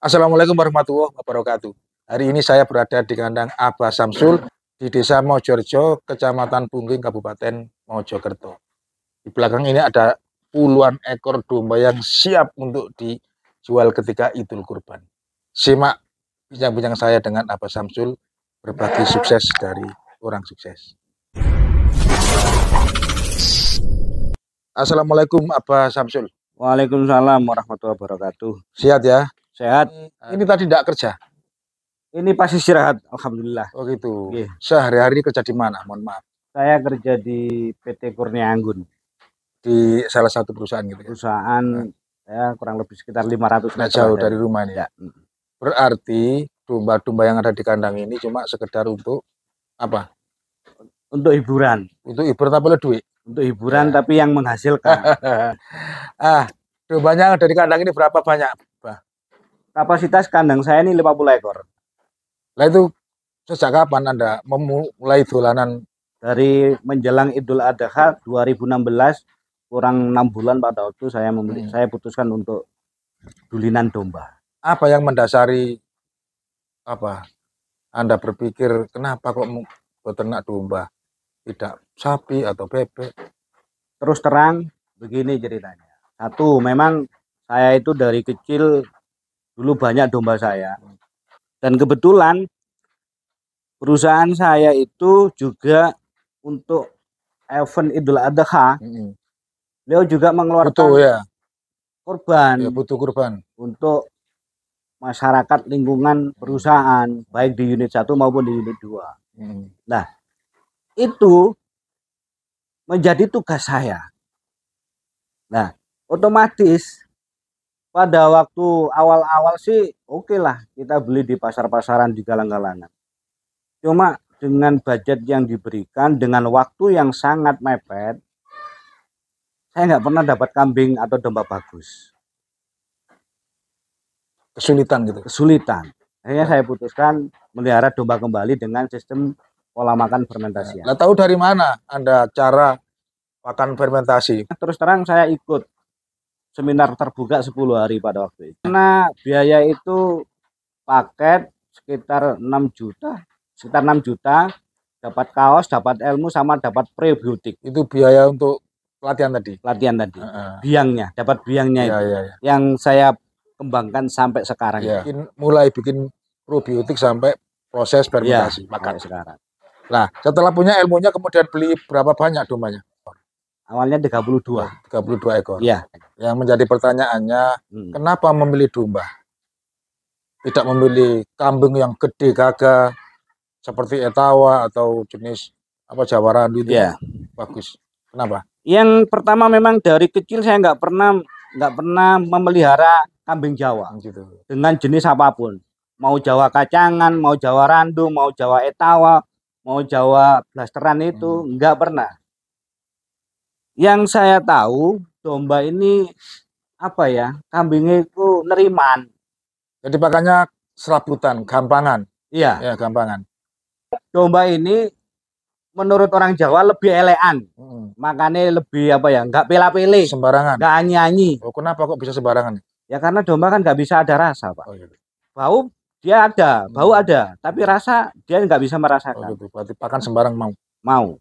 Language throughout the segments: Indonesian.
Assalamualaikum warahmatullahi wabarakatuh. Hari ini saya berada di kandang Abah Samsul di Desa Mojorjo, Kecamatan Bungging, Kabupaten Mojokerto. Di belakang ini ada puluhan ekor domba yang siap untuk dijual ketika Idul Kurban. Simak bincang-bincang saya dengan Abah Samsul berbagi sukses dari orang sukses. Assalamualaikum Abah Samsul. Waalaikumsalam warahmatullahi wabarakatuh. Sehat ya? Sehat. Hmm, ini tadi tidak kerja. Ini pasti istirahat, alhamdulillah. Oh gitu. Okay. Iya. Sehari-hari kerja di mana? Mohon maaf. Saya kerja di PT Kurnia Anggun. Di salah satu perusahaan gitu. Ya? Perusahaan ya, ya kurang lebih sekitar 500 Nah, jauh dari rumah ini. Ya. Hmm. Berarti domba-domba yang ada di kandang ini cuma sekedar untuk apa? Untuk hiburan. Untuk hiburan tapi duit. Untuk hiburan ya. tapi yang menghasilkan. ah, dombanya dari kandang ini berapa banyak? kapasitas kandang saya ini 50 ekor. Lah itu sejak kapan Anda memulai dolanan? Dari menjelang Idul Adha 2016 kurang enam bulan pada waktu saya memilih hmm. saya putuskan untuk dulinan domba. Apa yang mendasari apa Anda berpikir kenapa kok beternak domba tidak sapi atau bebek? Terus terang begini ceritanya. Satu, memang saya itu dari kecil Dulu banyak domba saya. Dan kebetulan perusahaan saya itu juga untuk event Idul Adha. Mm-hmm. juga mengeluarkan butuh, ya. korban Ya, butuh korban untuk masyarakat lingkungan perusahaan baik di unit satu maupun di unit dua, Mm-hmm. Nah, itu menjadi tugas saya. Nah, otomatis pada waktu awal-awal sih oke okay lah kita beli di pasar-pasaran di galang-galangan. Cuma dengan budget yang diberikan dengan waktu yang sangat mepet, saya nggak pernah dapat kambing atau domba bagus. Kesulitan gitu. Kesulitan. Akhirnya saya putuskan melihara domba kembali dengan sistem pola makan fermentasi. Nah, tahu dari mana Anda cara makan fermentasi? Terus terang saya ikut seminar terbuka 10 hari pada waktu itu. Karena biaya itu paket sekitar 6 juta, sekitar 6 juta dapat kaos, dapat ilmu sama dapat prebiotik. Itu biaya untuk latihan tadi. Latihan tadi. Uh -uh. Biangnya, dapat biangnya yeah, itu. Yeah, yeah. Yang saya kembangkan sampai sekarang. Yeah. Bikin, mulai bikin probiotik sampai proses iya, fermentasi yeah, makan sekarang. Nah, setelah punya ilmunya kemudian beli berapa banyak domanya? awalnya 32. 32 iya, ekor. Iya. Yang menjadi pertanyaannya, hmm. kenapa memilih domba? Tidak memilih kambing yang gede gagah seperti etawa atau jenis apa jawaran itu? Iya. Bagus. Kenapa? Yang pertama memang dari kecil saya nggak pernah nggak pernah memelihara kambing Jawa gitu. dengan jenis apapun. Mau Jawa kacangan, mau Jawa randu, mau Jawa etawa, mau Jawa blasteran itu hmm. nggak pernah yang saya tahu domba ini apa ya kambingnya itu neriman jadi pakannya serabutan gampangan iya ya gampangan domba ini menurut orang Jawa lebih elean hmm. makanya lebih apa ya nggak pilih-pilih sembarangan nggak nyanyi oh, kenapa kok bisa sembarangan ya karena domba kan nggak bisa ada rasa pak oh, iya. iya. bau dia ada bau ada tapi rasa dia nggak bisa merasakan oh, gitu. berarti pakan sembarang mau mau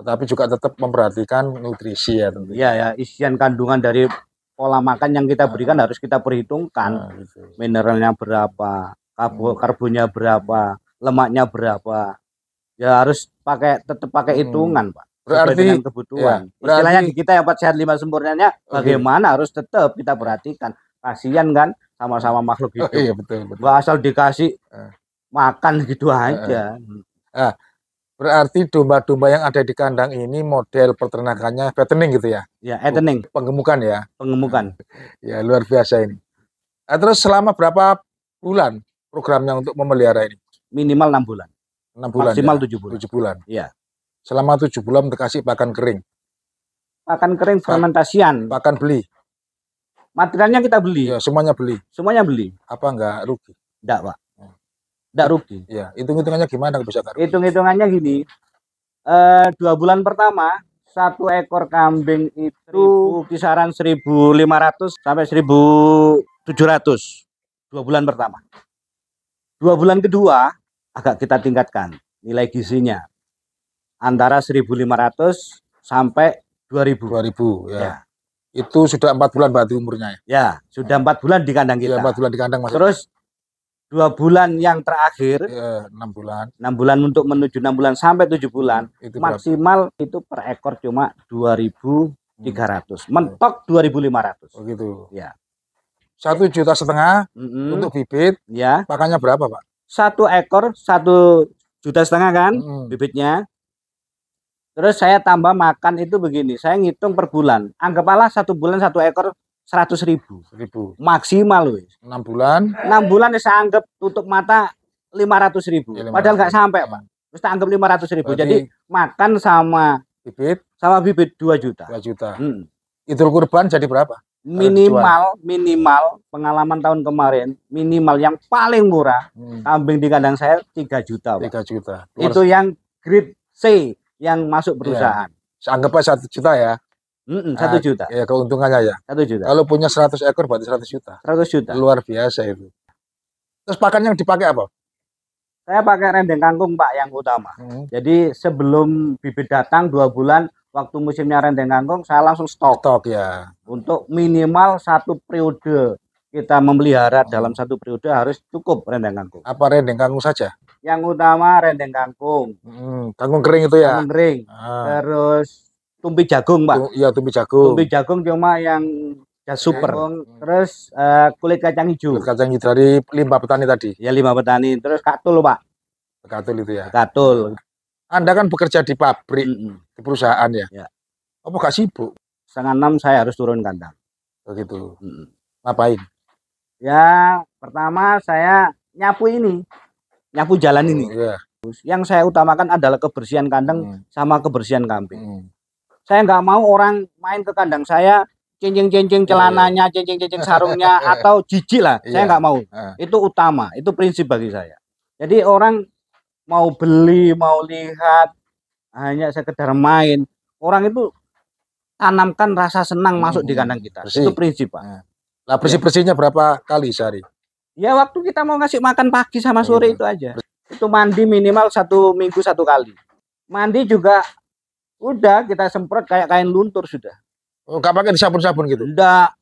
tetapi juga tetap memperhatikan nutrisi ya tentu. Iya ya, ya, isian kandungan dari pola makan yang kita berikan nah. harus kita perhitungkan. Nah, gitu. Mineralnya berapa, karbo, hmm. karbonnya berapa, lemaknya berapa. Ya harus pakai tetap pakai hmm. hitungan, hmm. Pak. Berarti ya, kebutuhan. Ya, berarti, Istilahnya kita yang empat sehat lima sempurnanya oh, iya. bagaimana harus tetap kita perhatikan. Kasihan kan sama-sama makhluk oh, hidup. Oh, iya betul betul. asal dikasih eh. makan gitu aja. Eh. Eh ah, Berarti domba-domba yang ada di kandang ini model peternakannya fattening gitu ya? Ya, fattening. Oh, Penggemukan ya? Penggemukan. Ya, luar biasa ini. Nah, terus selama berapa bulan programnya untuk memelihara ini? Minimal enam bulan. Enam bulan Maksimal ya? tujuh 7 bulan. Tujuh bulan. ya Selama tujuh bulan dikasih pakan kering? Pakan kering fermentasian. Pakan beli? Materialnya kita beli. Ya, semuanya beli? Semuanya beli. Apa enggak rugi? Enggak, Pak tidak iya, rugi. Iya, hitung-hitungannya gimana bisa Hitung-hitungannya gini, e, dua bulan pertama satu ekor kambing itu kisaran 1.500 sampai 1.700 dua bulan pertama. Dua bulan kedua agak kita tingkatkan nilai gizinya antara 1.500 sampai 2.000. 2.000 ya. ya. Itu sudah empat bulan berarti umurnya ya? Ya, sudah empat bulan di kandang iya, kita. empat bulan di kandang maksudnya. Terus dua bulan yang terakhir iya, enam bulan enam bulan untuk menuju enam bulan sampai tujuh bulan itu maksimal berapa? itu per ekor cuma dua ribu hmm. tiga ratus mentok dua ribu lima ratus begitu oh, ya satu juta setengah mm -hmm. untuk bibit ya pakannya berapa pak satu ekor satu juta setengah kan mm -hmm. bibitnya terus saya tambah makan itu begini saya ngitung per bulan anggaplah satu bulan satu ekor seratus ribu. Ribu. Maksimal loh. Enam bulan. Enam bulan saya anggap tutup mata lima ratus ribu. Ya, 500. Padahal nggak sampai pak. Terus anggap lima ratus ribu. Berarti... Jadi makan sama bibit, sama bibit dua juta. Dua juta. Hmm. itu Kurban jadi berapa? Minimal, minimal pengalaman tahun kemarin minimal yang paling murah hmm. kambing di kandang saya tiga juta. Tiga juta. Luar... Itu yang grade C yang masuk iya. perusahaan. Ya. aja satu juta ya. Mm -mm, 1 nah, juta. Ya keuntungannya ya. satu juta. Kalau punya 100 ekor berarti 100 juta. 100 juta. Luar biasa itu. Terus pakan yang dipakai apa? Saya pakai rendeng kangkung Pak yang utama. Hmm. Jadi sebelum bibit datang dua bulan waktu musimnya rendeng kangkung saya langsung stok. Stok ya. Untuk minimal satu periode kita memelihara hmm. dalam satu periode harus cukup rendeng kangkung. Apa rendeng kangkung saja? Yang utama rendeng kangkung. Hmm, kangkung kering itu ya. Kangkung kering. Ah. Terus tumpi jagung, Pak. Iya, tumpi jagung. Tumpi jagung cuma yang ya super. Jagung, terus uh, kulit kacang hijau. Kulit kacang hijau dari lima petani tadi. Ya, lima petani. Terus katul, Pak. Katul itu ya. Katul. Anda kan bekerja di pabrik, mm -hmm. di perusahaan ya. ya. Apa gak sibuk? Setengah enam saya harus turun kandang. Begitu. Oh, mm -hmm. Ngapain? Ya, pertama saya nyapu ini. Nyapu jalan ini. Oh, iya. yeah. Yang saya utamakan adalah kebersihan kandang mm. sama kebersihan kambing. Mm saya nggak mau orang main ke kandang saya cincin-cincin iya, iya. celananya, cincin-cincin sarungnya iya. atau jijik lah. Saya nggak mau. Itu utama, itu prinsip bagi saya. Jadi orang mau beli, mau lihat hanya sekedar main. Orang itu tanamkan rasa senang hmm, masuk di kandang kita. Bersih. Itu prinsip, Pak. Nah, bersih-bersihnya berapa kali sehari? Ya waktu kita mau ngasih makan pagi sama sore itu aja. Itu mandi minimal satu minggu satu kali. Mandi juga Udah kita semprot kayak kain luntur sudah. Enggak oh, pakai disabun-sabun gitu. Enggak.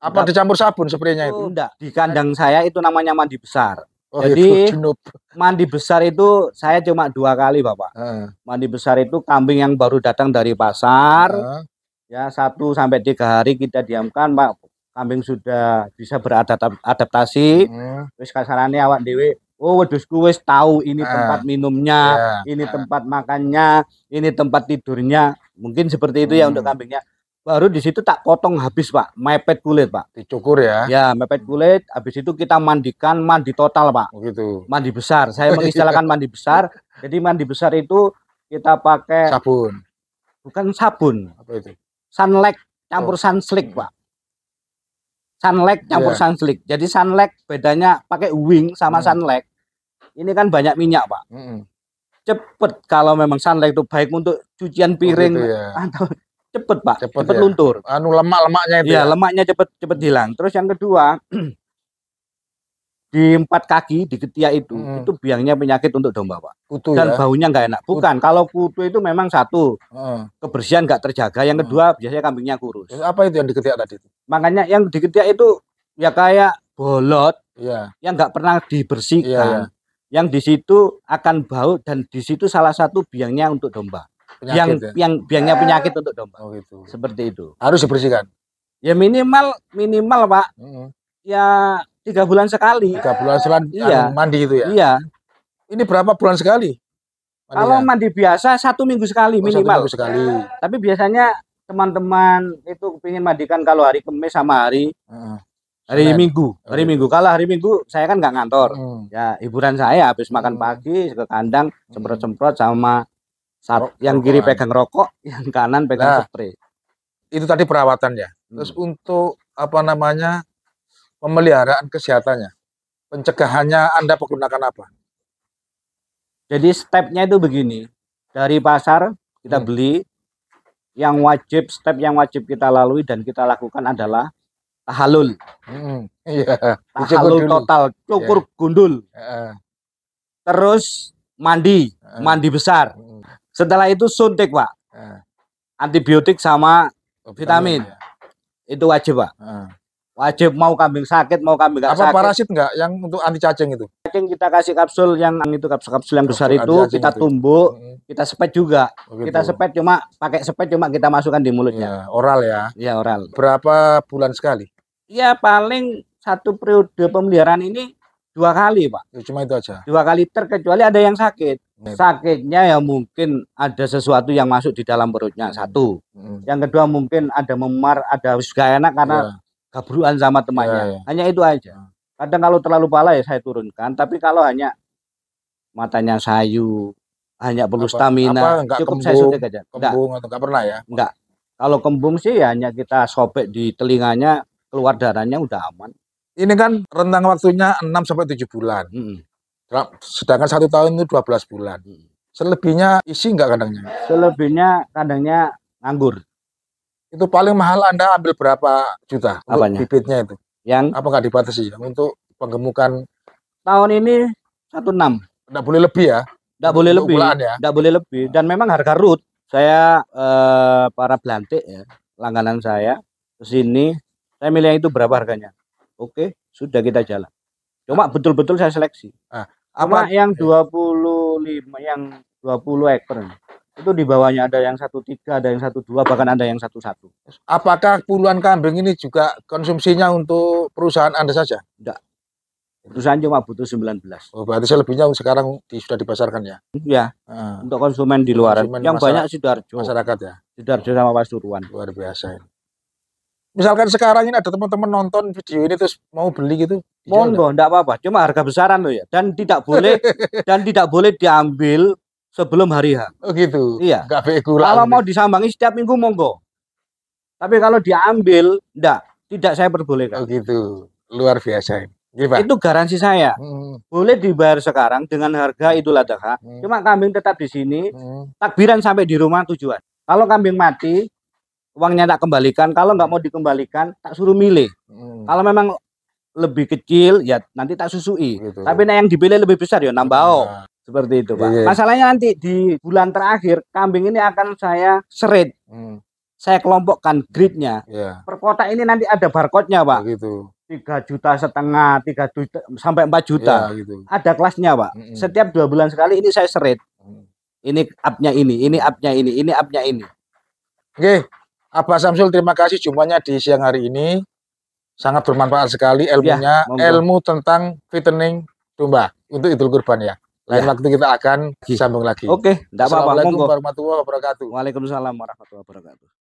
Apa enggak. dicampur sabun sepertinya itu? Enggak. Oh, Di kandang saya itu namanya mandi besar. Oh, Jadi itu, mandi besar itu saya cuma dua kali bapak. Uh. Mandi besar itu kambing yang baru datang dari pasar, uh. ya satu sampai tiga hari kita diamkan pak. Kambing sudah bisa beradaptasi. Uh. Terus kasarannya awak dewi oh wedus wis tahu ini ah, tempat minumnya, yeah. ini ah. tempat makannya, ini tempat tidurnya. Mungkin seperti itu ya hmm. ya untuk kambingnya. Baru di situ tak potong habis, Pak. Mepet kulit, Pak. Dicukur ya. Ya, mepet kulit, habis itu kita mandikan mandi total, Pak. Begitu. Oh, mandi besar. Saya oh, iya. mengistilahkan mandi besar. Jadi mandi besar itu kita pakai sabun. Bukan sabun. Apa itu? Sunlight campur oh. sunslick, Pak. Sunlight campur yeah. sunslick Jadi sunlight bedanya pakai wing sama hmm. sunlight ini kan banyak minyak pak mm -hmm. cepet kalau memang sunlight itu baik untuk cucian oh, piring oh, gitu ya. atau cepet pak cepet, cepet ya. luntur anu lemak lemaknya itu ya, ya lemaknya cepet cepet hilang terus yang kedua di empat kaki di ketia itu hmm. itu biangnya penyakit untuk domba pak kutu, dan ya? baunya nggak enak bukan kutu. kalau kutu itu memang satu kebersihan nggak terjaga yang kedua biasanya kambingnya kurus apa itu yang di ketia tadi makanya yang di ketia itu ya kayak bolot ya. yang nggak pernah dibersihkan yeah, yeah yang di situ akan bau dan di situ salah satu biangnya untuk domba. Penyakit, yang ya? yang biangnya penyakit untuk domba. Oh, gitu. Seperti itu. Harus dibersihkan. Ya minimal minimal pak. Mm -hmm. Ya tiga bulan sekali. Tiga bulan sekali. Iya. Anu, mandi itu ya. Iya. Ini berapa bulan sekali? Mandinya? Kalau mandi biasa satu minggu sekali oh, minimal. minggu sekali. Tapi biasanya teman-teman itu ingin mandikan kalau hari Kamis sama hari hari minggu hari minggu kalah hari minggu saya kan nggak ngantor hmm. ya hiburan saya habis hmm. makan hmm. pagi ke kandang semprot semprot sama yang kiri kan? pegang rokok yang kanan pegang nah, spray itu tadi perawatannya hmm. terus hmm. untuk apa namanya pemeliharaan kesehatannya pencegahannya anda menggunakan apa jadi stepnya itu begini dari pasar kita hmm. beli yang wajib step yang wajib kita lalui dan kita lakukan adalah tahalul. Heeh. Hmm, iya. Tahalul total, cukur yeah. gundul. Uh. Terus mandi, uh. mandi besar. Uh. Setelah itu suntik, Pak. Uh. Antibiotik sama vitamin. vitamin. Ya. Itu wajib, Pak. Uh. Wajib mau kambing sakit, mau kambing Apa sakit. parasit enggak yang untuk anti cacing itu? Cacing kita kasih kapsul yang itu kapsul-kapsul yang besar itu kita itu. tumbuk, hmm. kita sepet juga. Oh, gitu. Kita sepet cuma pakai sepet cuma kita masukkan di mulutnya. Ya, oral ya. Iya, oral. Berapa bulan sekali? ya paling satu periode pemeliharaan ini dua kali pak ya, cuma itu aja dua kali terkecuali ada yang sakit nah, sakitnya ya mungkin ada sesuatu yang masuk di dalam perutnya hmm. satu hmm. yang kedua mungkin ada memar ada juga enak karena ya. gabruan sama temannya ya, ya. hanya itu aja hmm. kadang kalau terlalu pala ya saya turunkan tapi kalau hanya matanya sayu hanya perlu apa, stamina apa, cukup kembung, saya suntik aja kembung enggak. atau enggak pernah ya enggak kalau kembung sih ya hanya kita sobek di telinganya keluar darahnya udah aman. Ini kan rentang waktunya 6 sampai 7 bulan. Hmm. Sedangkan satu tahun itu 12 bulan. Hmm. Selebihnya isi enggak kandangnya? Selebihnya kandangnya nganggur. Itu paling mahal Anda ambil berapa juta Apanya? untuk bibitnya itu? Yang apa enggak dibatasi untuk penggemukan tahun ini 16. Enggak boleh lebih ya? Enggak boleh lebih. ya? boleh lebih dan memang harga root saya eh, para belantik ya, langganan saya ke sini saya milih yang itu berapa harganya oke sudah kita jalan cuma ah. betul-betul saya seleksi ah, apa cuma yang 25 yang 20 ekor itu di bawahnya ada yang satu tiga, ada yang satu dua, bahkan ada yang satu satu. Apakah puluhan kambing ini juga konsumsinya untuk perusahaan Anda saja? Enggak. Perusahaan cuma butuh 19. Oh, berarti selebihnya sekarang di, sudah dipasarkan ya? Ya, Hmm. Untuk konsumen di luar. Konsumen yang banyak sudah Masyarakat ya. Sudah sama Pasuruan. Luar biasa misalkan sekarang ini ada teman-teman nonton video ini terus mau beli gitu iya monggo enggak apa-apa cuma harga besaran loh ya dan tidak boleh dan tidak boleh diambil sebelum hari H oh gitu iya kalau mau disambangi setiap minggu monggo tapi kalau diambil enggak tidak saya perbolehkan oh gitu luar biasa Gimana? Itu garansi saya. Hmm. Boleh dibayar sekarang dengan harga itu Adha. Hmm. Cuma kambing tetap di sini. Hmm. Takbiran sampai di rumah tujuan. Kalau kambing mati, uangnya tak kembalikan kalau nggak mau dikembalikan tak suruh milih hmm. kalau memang lebih kecil ya nanti tak susui gitu. tapi nah, yang dipilih lebih besar ya nambah nah. seperti itu pak Yeah. masalahnya nanti di bulan terakhir kambing ini akan saya seret hmm. saya kelompokkan gridnya yeah. per kota ini nanti ada barcode-nya pak tiga juta setengah tiga juta sampai empat juta Yeah, gitu. ada kelasnya pak mm -hmm. setiap dua bulan sekali ini saya seret mm. ini upnya ini ini upnya ini ini upnya ini oke okay. Abah Samsul terima kasih jumpanya di siang hari ini. Sangat bermanfaat sekali ya, ilmunya, ya, ilmu tentang fitening domba untuk Idul Kurban ya. Lain ya. waktu kita akan sambung lagi. Oke, okay, tidak apa-apa. warahmatullahi wabarakatuh. Waalaikumsalam warahmatullahi wabarakatuh.